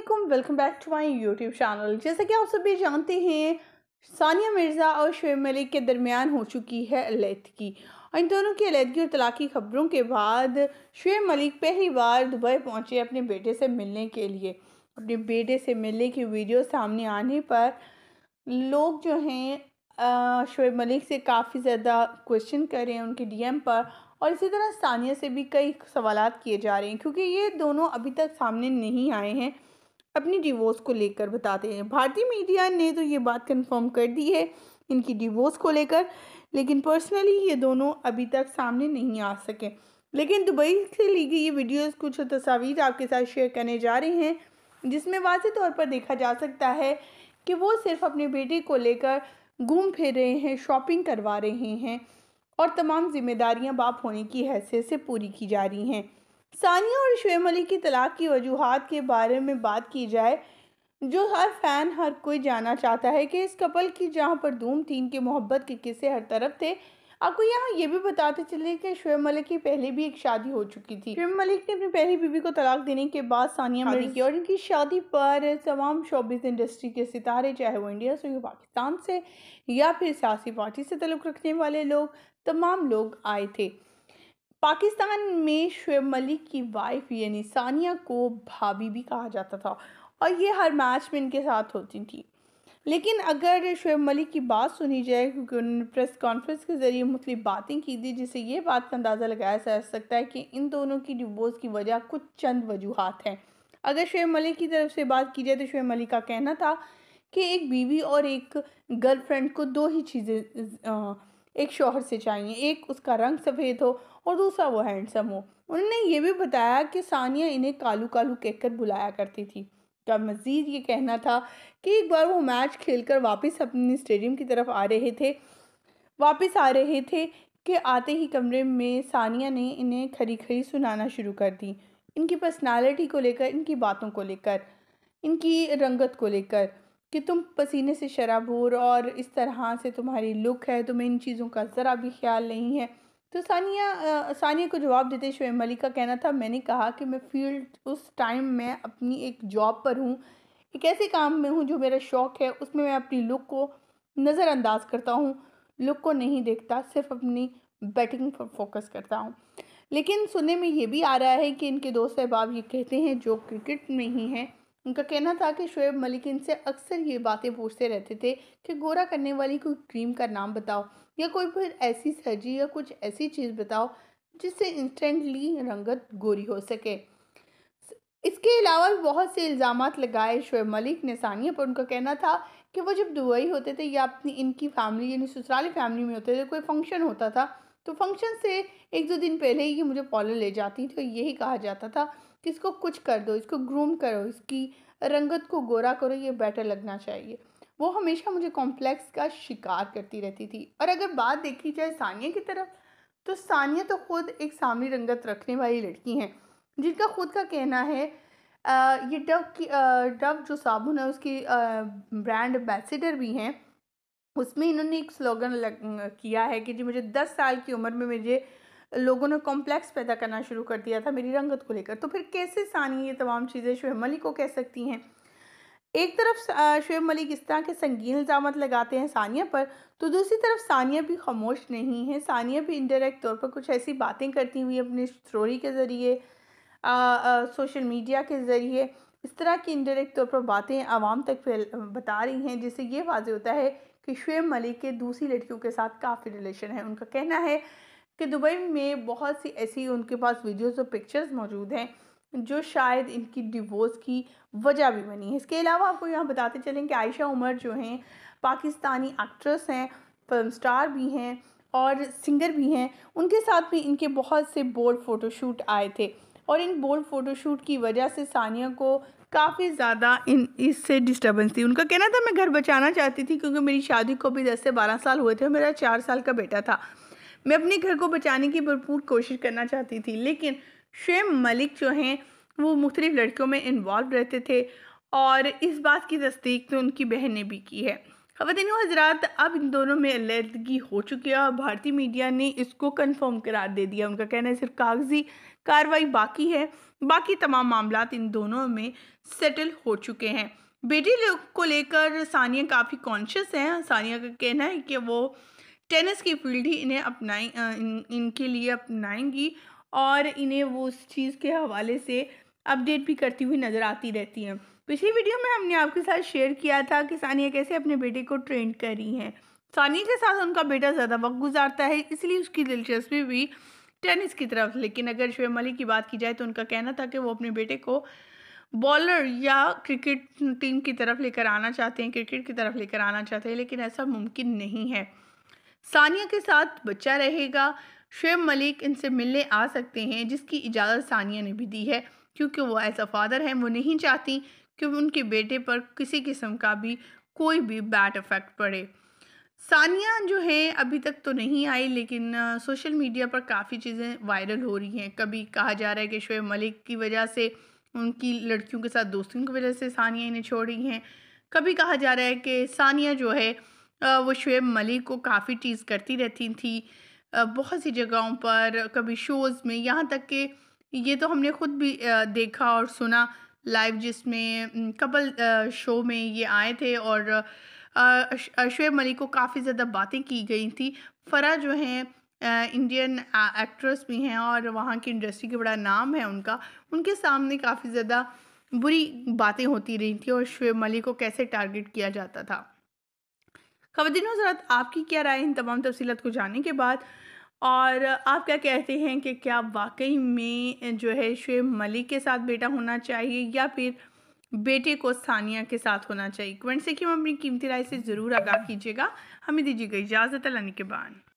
अल्लाम welcome back to my YouTube channel जैसे कि आप सभी जानते हैं सानिया मिर्ज़ा और शुब मलिक के दरमियान हो चुकी है अलीदगी इन दोनों की अलीदगी और तलाकी खबरों के बाद शुब मलिक पहली बार दुबई पहुँचे अपने बेटे से मिलने के लिए अपने बेटे से मिलने की वीडियो सामने आने पर लोग जो हैं शुब मलिक से काफ़ी ज़्यादा क्वेश्चन करें उनके एम पर और इसी तरह सानिया से भी कई सवाल किए जा रहे हैं क्योंकि ये दोनों अभी तक सामने नहीं आए हैं अपनी डिवोर्स को लेकर बताते हैं भारतीय मीडिया ने तो ये बात कंफर्म कर दी है इनकी डिवोर्स को लेकर लेकिन पर्सनली ये दोनों अभी तक सामने नहीं आ सके लेकिन दुबई से ली गई ये वीडियोस कुछ तस्वीर आपके साथ शेयर करने जा रहे हैं जिसमें वाजह तौर पर देखा जा सकता है कि वो सिर्फ अपने बेटे को लेकर घूम फिर रहे हैं शॉपिंग करवा रहे हैं और तमाम जिम्मेदारियां बाप होने की हैसियत से पूरी की जा रही हैं सानिया और शुएब अली की तलाक की वजूहत के बारे में बात की जाए जो हर फैन हर कोई जाना चाहता है कि इस कपल की जहाँ पर धूम थी इनके मोहब्बत के किस्से हर तरफ थे आपको यहाँ ये भी बताते चले कि शुएब मलिक की पहले भी एक शादी हो चुकी थी शुएब मलिक ने अपनी पहली बीवी को तलाक देने के बाद सानिया मलिक हाँ की और इनकी शादी पर तमाम शोबिस इंडस्ट्री के सितारे चाहे वो इंडिया से हो पाकिस्तान से या फिर सियासी पार्टी से तलुक रखने वाले लोग तमाम लोग आए थे पाकिस्तान में शुएब मलिक की वाइफ यानी सानिया को भाभी भी कहा जाता था और ये हर मैच में इनके साथ होती थी लेकिन अगर शुएब मलिक की बात सुनी जाए क्योंकि उन्होंने प्रेस कॉन्फ्रेंस के ज़रिए मुख्तु बातें की थी जिससे ये बात का अंदाज़ा लगाया जा सकता है कि इन दोनों की डिवोर्स की वजह कुछ चंद वजूहत हैं अगर शुएब मलिक की तरफ से बात की जाए तो शुएब मलिक का कहना था कि एक बीवी और एक गर्लफ्रेंड को दो ही चीज़ें एक शोहर से चाहिए एक उसका रंग सफ़ेद हो और दूसरा वो हैंडसम हो उन्होंने ये भी बताया कि सानिया इन्हें कालू कालू कहकर बुलाया करती थी का मज़ीद ये कहना था कि एक बार वो मैच खेलकर वापस अपने स्टेडियम की तरफ आ रहे थे वापस आ रहे थे कि आते ही कमरे में सानिया ने इन्हें खरी खरी सुनाना शुरू कर दी इनकी पर्सनालिटी को लेकर इनकी बातों को लेकर इनकी रंगत को लेकर कि तुम पसीने से शराबूर और इस तरह से तुम्हारी लुक है तुम्हें इन चीज़ों का ज़रा भी ख्याल नहीं है तो सानिया सानिया को जवाब देते शुएब मलिक का कहना था मैंने कहा कि मैं फील्ड उस टाइम मैं अपनी एक जॉब पर हूँ एक ऐसे काम में हूँ जो मेरा शौक़ है उसमें मैं अपनी लुक को नज़रअंदाज करता हूँ लुक को नहीं देखता सिर्फ अपनी बैटिंग पर फोकस करता हूँ लेकिन सुनने में ये भी आ रहा है कि इनके दोस्त अहबाब ये कहते हैं जो क्रिकेट में ही हैं उनका कहना था कि शुएब मलिक इनसे अक्सर ये बातें पूछते रहते थे कि गोरा करने वाली कोई क्रीम का नाम बताओ या कोई फिर ऐसी सर्जी या कुछ ऐसी चीज़ बताओ जिससे इंस्टेंटली रंगत गोरी हो सके इसके अलावा बहुत से इल्ज़ाम लगाए शुएब मलिक ने सानिया पर उनका कहना था कि वो जब दुबई होते थे या अपनी इनकी फैमिली यानी ससुराली फैमिली में होते थे कोई फंक्शन होता था तो फंक्शन से एक दो दिन पहले ही मुझे पॉलर ले जाती थी और यही कहा जाता था कि इसको कुछ कर दो इसको ग्रूम करो इसकी रंगत को गोरा करो ये बेटर लगना चाहिए वो हमेशा मुझे कॉम्प्लेक्स का शिकार करती रहती थी और अगर बात देखी जाए सानिया की तरफ तो सानिया तो खुद एक सामने रंगत रखने वाली लड़की हैं जिनका खुद का कहना है आ, ये डव की डव जो साबुन है उसकी आ, ब्रांड एम्बेसडर भी हैं उसमें इन्होंने एक स्लोगन लग, किया है कि जी मुझे दस साल की उम्र में मुझे लोगों ने कॉम्प्लेक्स पैदा करना शुरू कर दिया था मेरी रंगत को लेकर तो फिर कैसे सानी ये तमाम चीज़ें शुएब मलिक को कह सकती हैं एक तरफ शुएब मलिक इस तरह के संगीन इल्ज़ामत लगाते हैं सानिया पर तो दूसरी तरफ सानिया भी खामोश नहीं है सानिया भी इनडायरेक्ट तौर पर कुछ ऐसी बातें करती हुई अपनी स्टोरी के ज़रिए सोशल मीडिया के ज़रिए इस तरह की इनडायरेक्ट तौर पर बातें आवाम तक फैल बता रही हैं जिससे ये वाजे होता है कि शुएब मलिक के दूसरी लड़कियों के साथ काफ़ी रिलेशन है उनका कहना है कि दुबई में बहुत सी ऐसी उनके पास वीडियोस और पिक्चर्स मौजूद हैं जो शायद इनकी डिवोर्स की वजह भी बनी है इसके अलावा आपको यहाँ बताते चलें कि आयशा उमर जो हैं पाकिस्तानी एक्ट्रेस हैं फिल्म स्टार भी हैं और सिंगर भी हैं उनके साथ भी इनके बहुत से बोल्ड फ़ोटोशूट आए थे और इन बोल्ड फ़ोटोशूट की वजह से सानिया को काफ़ी ज़्यादा इन इससे डिस्टर्बेंस थी उनका कहना था मैं घर बचाना चाहती थी क्योंकि मेरी शादी को भी दस से बारह साल हुए थे और मेरा चार साल का बेटा था मैं अपने घर को बचाने की भरपूर कोशिश करना चाहती थी लेकिन शेम मलिक जो हैं वो मुख्तलिफ़ लड़कियों में इन्वॉल्व रहते थे और इस बात की तस्दीक तो उनकी बहन ने भी की है खवतिन हजरात अब इन दोनों में अलीदगी हो चुकी है और भारतीय मीडिया ने इसको कन्फर्म करार दे दिया उनका कहना है सिर्फ कागजी कार्रवाई बाकी है बाकी तमाम मामला इन दोनों में सेटल हो चुके हैं बेटी को लेकर सानिया काफ़ी कॉन्शियस हैं सानिया का कहना है कि वो टेनिस की फील्ड ही इन्हें अपनाई इन, इनके लिए अपनाएंगी और इन्हें वो उस चीज़ के हवाले से अपडेट भी करती हुई नज़र आती रहती हैं पिछली वीडियो में हमने आपके साथ शेयर किया था कि सानिया कैसे अपने बेटे को ट्रेंड कर रही हैं सानिया के साथ उनका बेटा ज़्यादा वक्त गुजारता है इसलिए उसकी दिलचस्पी भी टेनिस की तरफ लेकिन अगर शुभ मलिक की बात की जाए तो उनका कहना था कि वो अपने बेटे को बॉलर या क्रिकेट टीम की तरफ लेकर आना चाहते हैं क्रिकेट की तरफ लेकर आना चाहते हैं लेकिन ऐसा मुमकिन नहीं है सानिया के साथ बच्चा रहेगा शुएब मलिक इनसे मिलने आ सकते हैं जिसकी इजाज़त सानिया ने भी दी है क्योंकि वो एज अ फादर हैं वो नहीं चाहती कि उनके बेटे पर किसी किस्म का भी कोई भी बैड इफ़ेक्ट पड़े सानिया जो है अभी तक तो नहीं आई लेकिन सोशल मीडिया पर काफ़ी चीज़ें वायरल हो रही हैं कभी कहा जा रहा है कि शुएब मलिक की वजह से उनकी लड़कियों के साथ दोस्तियों की वजह से सानिया इन्हें छोड़ रही हैं कभी कहा जा रहा है कि सानिया जो है वो शुएब मलिक को काफ़ी टीज़ करती रहती थी बहुत सी जगहों पर कभी शोज़ में यहाँ तक कि ये तो हमने खुद भी देखा और सुना लाइव जिसमें कपल शो में ये आए थे और शुएब मलिक को काफ़ी ज़्यादा बातें की गई थी फ़रा जो हैं इंडियन एक्ट्रेस भी हैं और वहाँ की इंडस्ट्री का बड़ा नाम है उनका उनके सामने काफ़ी ज़्यादा बुरी बातें होती रही थी और शुएब मलिक को कैसे टारगेट किया जाता था खवतिन हजरात आपकी क्या राय इन तमाम तफसीत को जानने के बाद और आप क्या कहते हैं कि क्या वाकई में जो है शुब मलिक के साथ बेटा होना चाहिए या फिर बेटे को सानिया के साथ होना चाहिए कमेंट से क्यों अपनी कीमती राय से ज़रूर आगाह कीजिएगा हमें दीजिएगा इजाज़त लाने के बाद